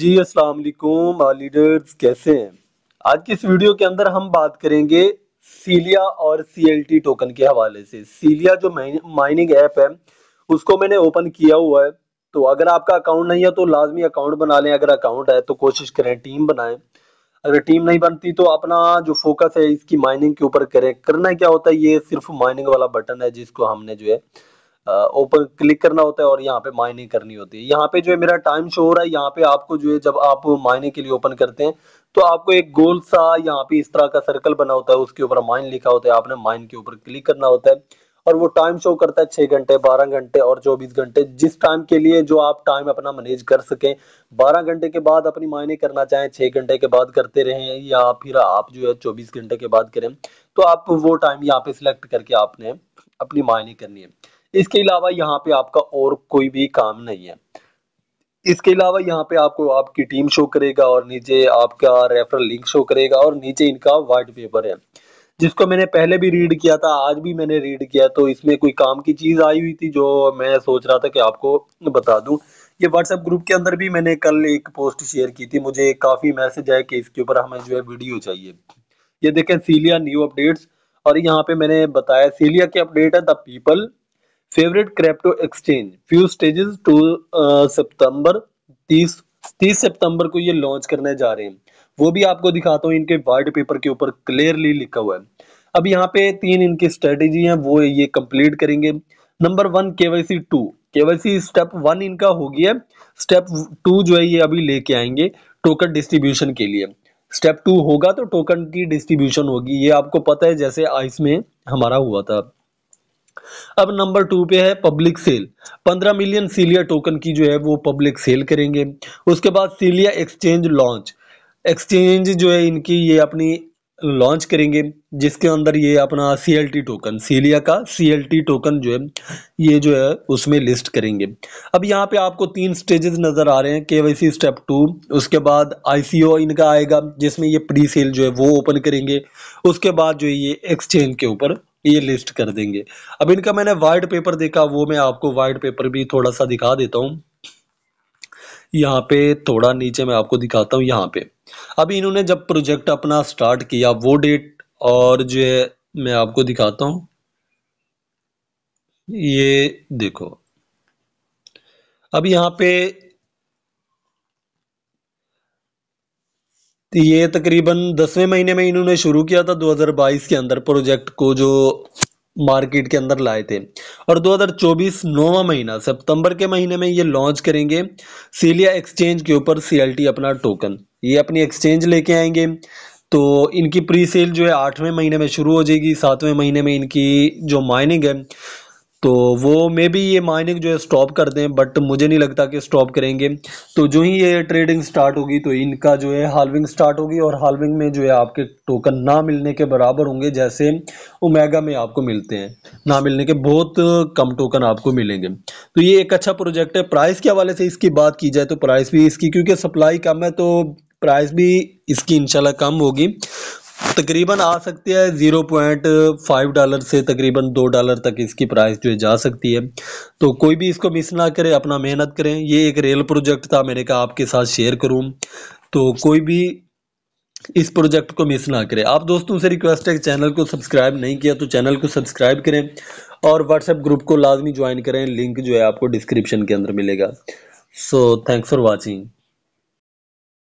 जी अस्सलाम वालेकुम लीडर्स कैसे हैं आज की इस वीडियो के अंदर हम बात करेंगे सीलिया और सीएलटी टोकन के हवाले से सीलिया जो माइनिंग ऐप है उसको मैंने ओपन किया हुआ है तो अगर आपका अकाउंट नहीं है तो लाजमी अकाउंट बना लें अगर अकाउंट है तो कोशिश करें टीम बनाएं अगर टीम नहीं बनती तो अपना जो फोकस है इसकी माइनिंग के ऊपर करें करना क्या होता है ये सिर्फ माइनिंग वाला बटन है जिसको हमने जो है ओपन क्लिक करना होता है और यहाँ पे माइनिंग करनी होती है यहाँ पे जो है मेरा टाइम शो हो रहा है यहाँ पे आपको जो है जब आप माइनिंग के लिए ओपन करते हैं तो आपको एक गोल सा यहाँ पे इस तरह का सर्कल बना होता है उसके ऊपर माइन लिखा होता है आपने माइन के ऊपर क्लिक करना होता है और वो टाइम शो करता है छह घंटे बारह घंटे और चौबीस घंटे जिस टाइम के लिए जो आप टाइम अपना मैनेज कर सकें बारह घंटे के बाद अपनी मायने करना चाहें छह घंटे के बाद करते रहें या फिर आप जो है चौबीस घंटे के बाद करें तो आप वो टाइम यहाँ पे सिलेक्ट करके आपने अपनी मायने करनी है इसके अलावा यहाँ पे आपका और कोई भी काम नहीं है इसके अलावा यहाँ पे आपको आपकी टीम शो करेगा और नीचे आपका रेफरल लिंक शो करेगा और नीचे इनका व्हाइट पेपर है जिसको मैंने पहले भी रीड किया था आज भी मैंने रीड किया तो इसमें कोई काम की चीज़ आई हुई थी जो मैं सोच रहा था कि आपको बता दूं ये व्हाट्सएप ग्रुप के अंदर भी मैंने कल एक पोस्ट शेयर की थी मुझे काफ़ी मैसेज आया कि इसके ऊपर हमें जो है वीडियो चाहिए ये देखें सीलिया न्यू अपडेट्स और यहाँ पे मैंने बताया सीलिया की अपडेट है the people favourite crypto exchange few stages to सितंबर 30 30 सितंबर को ये लॉन्च करने जा रहे हैं वो भी आपको दिखाता हूँ इनके वाइट पेपर के ऊपर क्लियरली लिखा हुआ है अब यहाँ पे तीन इनकी स्ट्रेटेजी है वो ये कंप्लीट करेंगे number one KYC two KYC step one इनका हो गया स्टेप टू जो है ये अभी लेके आएंगे टोकन डिस्ट्रीब्यूशन के लिए स्टेप टू होगा तो टोकन की डिस्ट्रीब्यूशन होगी ये आपको पता है जैसे आइस में हमारा हुआ था अब नंबर टू पे है पब्लिक सेल 15 मिलियन सीलिया टोकन की जो है वो पब्लिक सेल करेंगे उसके बाद सीलिया एक्सचेंज लॉन्च एक्सचेंज जो है इनकी ये अपनी लॉन्च करेंगे जिसके अंदर ये अपना सीएलटी टोकन सीलिया का सीएलटी टोकन जो है ये जो है उसमें लिस्ट करेंगे अब यहाँ पे आपको तीन स्टेजेस नज़र आ रहे हैं के स्टेप टू उसके बाद आईसीओ इनका आएगा जिसमें ये प्री सेल जो है वो ओपन करेंगे उसके बाद जो है ये एक्सचेंज के ऊपर ये लिस्ट कर देंगे अब इनका मैंने वाइट पेपर देखा वो मैं आपको वाइट पेपर भी थोड़ा सा दिखा देता हूँ यहाँ पे थोड़ा नीचे मैं आपको दिखाता हूँ यहाँ पे अभी इन्होंने जब प्रोजेक्ट अपना स्टार्ट किया वो डेट और जो है मैं आपको दिखाता हूँ ये देखो अब यहाँ पे तो ये तकरीबन दसवें महीने में इन्होंने शुरू किया था 2022 के अंदर प्रोजेक्ट को जो मार्केट के अंदर लाए थे और 2024 नौवा महीना सितंबर के महीने में ये लॉन्च करेंगे सीलिया एक्सचेंज के ऊपर सीएलटी अपना टोकन ये अपनी एक्सचेंज लेके आएंगे तो इनकी प्री सेल जो है आठवें महीने में शुरू हो जाएगी सातवें महीने में इनकी जो माइनिंग है तो वो मे बी ये माइनिंग जो है स्टॉप कर दें बट मुझे नहीं लगता कि स्टॉप करेंगे तो जो ही ये ट्रेडिंग स्टार्ट होगी तो इनका जो है हालविंग स्टार्ट होगी और हालविंग में जो है आपके टोकन ना मिलने के बराबर होंगे जैसे ओमेगा में आपको मिलते हैं ना मिलने के बहुत कम टोकन आपको मिलेंगे तो ये एक अच्छा प्रोजेक्ट है प्राइस के हवाले से इसकी बात की जाए तो प्राइस भी इसकी क्योंकि सप्लाई कम है तो प्राइस भी इसकी इंशाल्लाह कम होगी तकरीबन आ सकती है ज़ीरो पॉइंट फाइव डॉलर से तकरीबन दो डॉलर तक इसकी प्राइस जो है जा सकती है तो कोई भी इसको मिस ना करे अपना मेहनत करें ये एक रेल प्रोजेक्ट था मैंने कहा आपके साथ शेयर करूँ तो कोई भी इस प्रोजेक्ट को मिस ना करें आप दोस्तों से रिक्वेस्ट है चैनल को सब्सक्राइब नहीं किया तो चैनल को सब्सक्राइब करें और व्हाट्सएप ग्रुप को लाजमी ज्वाइन करें लिंक जो है आपको डिस्क्रिप्शन के अंदर मिलेगा सो थैंक्स फॉर वॉचिंग